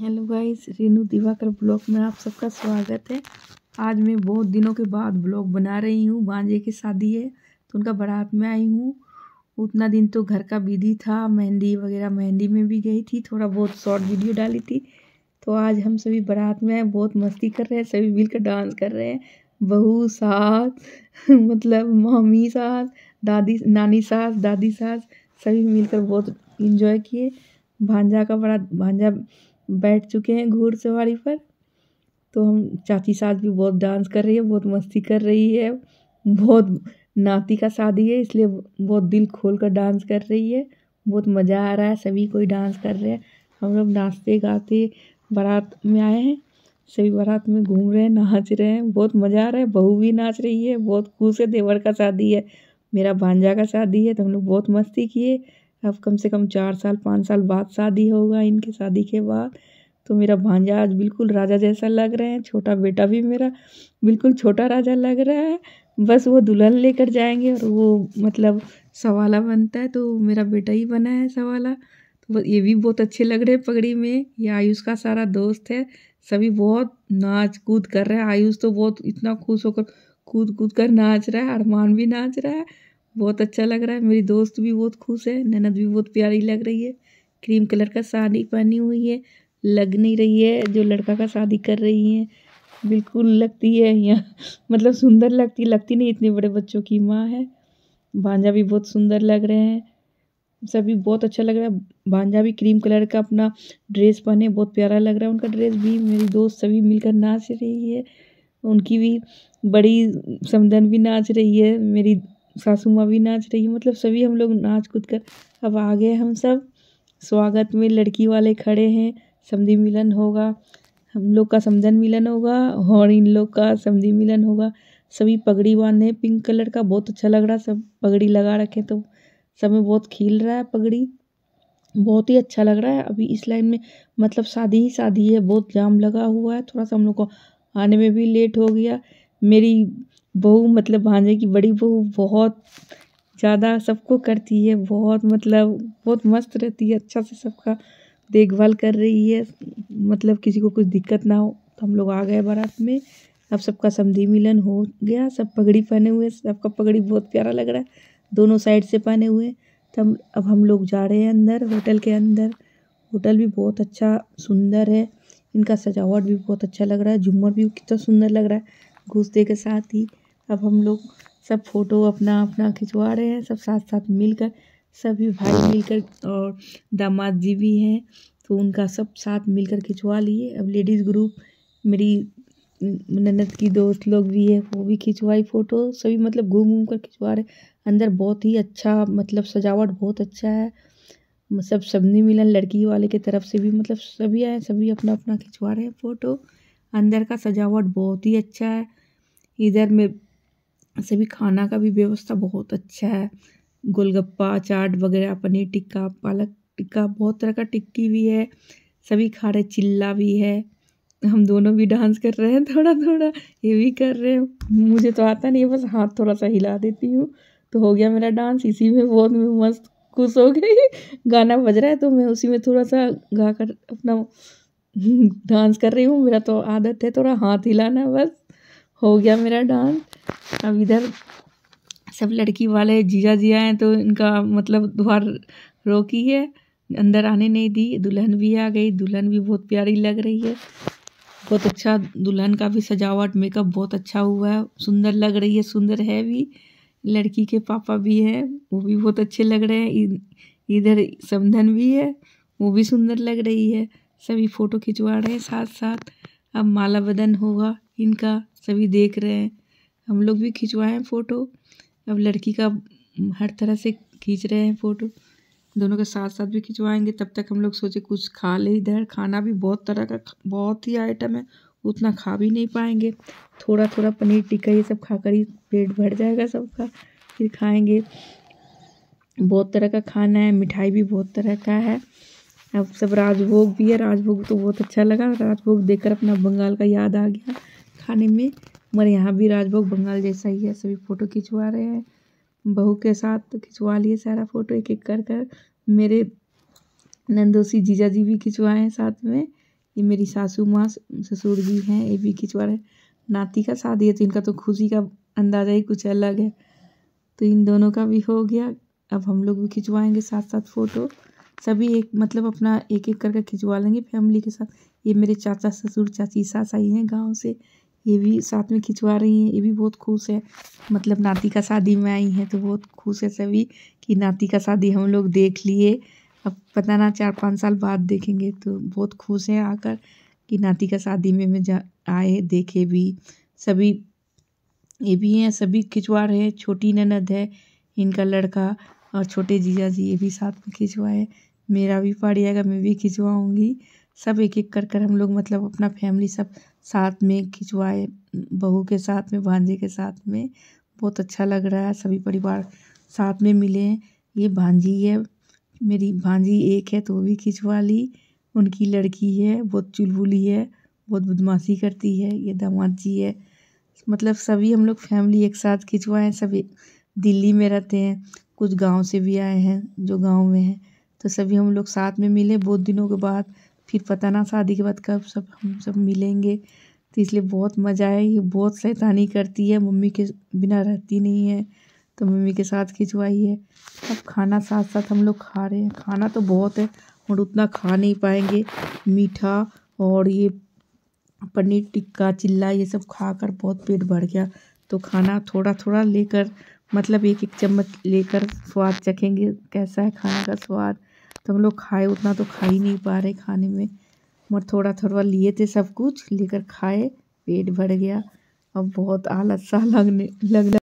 hello guys Renu Diwakar blog में आप सबका स्वागत है आज मैं बहुत दिनों के बाद ब्लॉग बना रही हूँ भांजे की शादी है तो उनका बारात में आई हूँ उतना दिन तो घर का विधि था मेहंदी वगैरह मेहंदी में भी गई थी थोड़ा बहुत शॉर्ट वीडियो डाली थी तो आज हम सभी बारात में बहुत मस्ती कर रहे हैं सभी मिलकर डांस कर रहे हैं बहू सास मतलब मामी सास दादी नानी सास दादी सास सभी मिलकर बहुत इन्जॉय किए भांजा का बड़ा भांजा बैठ चुके हैं घुड़सवारी पर तो हम चाची साथ भी बहुत डांस कर रही है बहुत मस्ती कर रही है बहुत नाती का शादी है इसलिए बहुत दिल खोल कर डांस कर रही है बहुत मज़ा आ रहा है सभी कोई डांस कर रहे हैं हम लोग नाचते गाते बारात में आए हैं सभी बारात में घूम रहे हैं नाच रहे हैं बहुत मज़ा आ रहा है बहू भी नाच रही है बहुत खुश है देवर का शादी है मेरा भांजा का शादी है तो हम लोग बहुत मस्ती किए अब कम से कम चार साल पाँच साल बाद शादी होगा इनके शादी के बाद तो मेरा भांजा आज बिल्कुल राजा जैसा लग रहे हैं छोटा बेटा भी मेरा बिल्कुल छोटा राजा लग रहा है बस वो दुल्हन लेकर जाएंगे और वो मतलब सवाला बनता है तो मेरा बेटा ही बना है सवाला तो ये भी बहुत अच्छे लग रहे हैं पगड़ी में ये आयुष का सारा दोस्त है सभी बहुत नाच कूद कर रहे हैं आयुष तो बहुत इतना खुश होकर कूद कूद कर नाच रहा है अरमान भी नाच रहा है बहुत अच्छा लग रहा है मेरी दोस्त भी बहुत खुश है ननद भी बहुत प्यारी लग रही है क्रीम कलर का साड़ी पहनी हुई है लग नहीं रही है जो लड़का का शादी कर रही है बिल्कुल लगती है यहाँ मतलब सुंदर लगती लगती नहीं इतने बड़े बच्चों की माँ है भांजा भी बहुत सुंदर लग रहे हैं सभी बहुत अच्छा लग रहा है भांजा भी क्रीम कलर का अपना ड्रेस पहने बहुत प्यारा लग रहा है उनका ड्रेस भी मेरी दोस्त सभी मिलकर नाच रही है उनकी भी बड़ी समदन भी नाच रही है मेरी सासू माँ भी नाच रही है मतलब सभी हम लोग नाच कूद कर अब आ गए हम सब स्वागत में लड़की वाले खड़े हैं समधि मिलन होगा हम लोग का समझन मिलन होगा और इन लोग का समधि मिलन होगा सभी पगड़ी बांधे पिंक कलर का बहुत अच्छा लग रहा सब पगड़ी लगा रखे तो सब में बहुत खिल रहा है पगड़ी बहुत ही अच्छा लग रहा है अभी इस लाइन में मतलब शादी ही शादी है बहुत जाम लगा हुआ है थोड़ा सा हम लोग को आने में भी लेट हो गया मेरी बहू मतलब भांजे की बड़ी बहू बहुत ज़्यादा सबको करती है बहुत मतलब बहुत मस्त रहती है अच्छा से सबका देखभाल कर रही है मतलब किसी को कुछ दिक्कत ना हो तो हम लोग आ गए बारात में अब सबका समधि मिलन हो गया सब पगड़ी पहने हुए सबका पगड़ी बहुत प्यारा लग रहा है दोनों साइड से पहने हुए तो हम अब हम लोग जा रहे हैं अंदर होटल के अंदर होटल भी बहुत अच्छा सुंदर है इनका सजावट भी बहुत अच्छा लग रहा है झूमर भी कितना सुंदर लग रहा है घुसते के साथ ही अब हम लोग सब फ़ोटो अपना अपना खिंचवा रहे हैं सब साथ साथ मिलकर सभी भाई मिलकर और दामाद जी भी हैं तो उनका सब साथ मिलकर खिंचवा लिए अब लेडीज़ ग्रुप मेरी ननद की दोस्त लोग भी है वो भी खिंचवाई फ़ोटो सभी मतलब घूम घूम कर खिंचवा रहे अंदर बहुत ही अच्छा मतलब सजावट बहुत अच्छा है सब सबने मिलन लड़की वाले के तरफ से भी मतलब सभी आए सभी अपना अपना खिंचवा रहे हैं फ़ोटो अंदर का सजावट बहुत ही अच्छा है इधर में सभी खाना का भी व्यवस्था बहुत अच्छा है गोलगप्पा चाट वगैरह पनीर टिक्का पालक टिक्का बहुत तरह का टिक्की भी है सभी खा रहे चिल्ला भी है हम दोनों भी डांस कर रहे हैं थोड़ा थोड़ा ये भी कर रहे हैं मुझे तो आता नहीं बस हाथ थोड़ा सा हिला देती हूँ तो हो गया मेरा डांस इसी में बहुत मस्त खुश हो गई गाना बज रहा है तो मैं उसी में थोड़ा सा गा कर अपना डांस कर रही हूँ मेरा तो आदत है थोड़ा हाथ हिलाना बस हो गया मेरा डांस अब इधर सब लड़की वाले जीजा जिया हैं तो इनका मतलब द्वार रोकी है अंदर आने नहीं दी दुल्हन भी आ गई दुल्हन भी बहुत प्यारी लग रही है बहुत अच्छा दुल्हन का भी सजावट मेकअप बहुत अच्छा हुआ है सुंदर लग रही है सुंदर है भी लड़की के पापा भी हैं वो भी बहुत अच्छे लग रहे हैं इधर समधन भी है वो भी सुंदर लग रही है सभी फ़ोटो खिंचवा रहे हैं साथ साथ अब माला बदन होगा इनका सभी देख रहे हैं हम लोग भी हैं फ़ोटो अब लड़की का हर तरह से खींच रहे हैं फ़ोटो दोनों के साथ साथ भी खिंचवाएंगे तब तक हम लोग सोचे कुछ खा ले इधर खाना भी बहुत तरह का बहुत ही आइटम है उतना खा भी नहीं पाएंगे थोड़ा थोड़ा पनीर टिक्का ये सब खाकर ही पेट भर जाएगा सबका फिर खाएंगे बहुत तरह का खाना है मिठाई भी बहुत तरह का है अब सब राजभोग भी है राजभोग तो बहुत अच्छा लगा राजभोग देखकर अपना बंगाल का याद आ गया खाने में मगर यहाँ भी राजभोग बंगाल जैसा ही है सभी फ़ोटो खिंचवा रहे हैं बहू के साथ खिंचवा लिए सारा फ़ोटो एक एक कर कर मेरे नंदोसी जीजा जी भी खिंचवाए हैं साथ में ये मेरी सासू माँ ससुर जी हैं ये भी खिंचवा रहे नाती का शादी है तो इनका तो खुशी का अंदाज़ा ही कुछ अलग है तो इन दोनों का भी हो गया अब हम लोग भी खिंचवाएंगे साथ साथ फ़ोटो सभी एक मतलब अपना एक एक करके खिंचवा लेंगे फैमिली के साथ ये मेरे चाचा ससुर चाची सास आई हैं गांव से ये भी साथ में खिंचवा रही हैं ये भी बहुत खुश है मतलब नाती का शादी में आई हैं तो बहुत खुश है सभी कि नाती का शादी हम लोग देख लिए अब पता ना चार पाँच साल बाद देखेंगे तो बहुत खुश हैं आकर कि नाती का शादी में मैं जा आए देखे भी सभी ये भी हैं सभी खिंचवा रहे हैं छोटी ननद है इनका लड़का और छोटे जीजा जी ये भी साथ में खिंचवाए मेरा भी पड़ आएगा मैं भी खिंचवाऊँगी सब एक एक कर कर हम लोग मतलब अपना फैमिली सब साथ में खिंचवाए बहू के साथ में भांजे के साथ में बहुत अच्छा लग रहा है सभी परिवार साथ में मिले ये भांजी है मेरी भांजी एक है तो वो भी खिंचवा ली उनकी लड़की है बहुत चुलबुली है बहुत बदमाशी करती है ये दामाद जी है मतलब सभी हम लोग फैमिली एक साथ खिंचवाएँ सभी दिल्ली में रहते हैं कुछ गांव से भी आए हैं जो गांव में हैं तो सभी हम लोग साथ में मिले बहुत दिनों के बाद फिर पता ना शादी के बाद कब सब हम सब मिलेंगे तो इसलिए बहुत मज़ा आया ये बहुत शैतानी करती है मम्मी के बिना रहती नहीं है तो मम्मी के साथ खिंचवाई है अब खाना साथ साथ हम लोग खा रहे हैं खाना तो बहुत है और उतना खा नहीं पाएंगे मीठा और ये पनीर टिक्का चिल्ला ये सब खाकर बहुत पेट भर गया तो खाना थोड़ा थोड़ा लेकर मतलब एक एक चम्मच लेकर स्वाद चखेंगे कैसा है खाना का स्वाद तो हम लोग खाए उतना तो खा ही नहीं पा रहे खाने में मगर थोड़ा थोड़ा लिए थे सब कुछ लेकर खाए पेट भर गया अब बहुत आलस सा लगने लग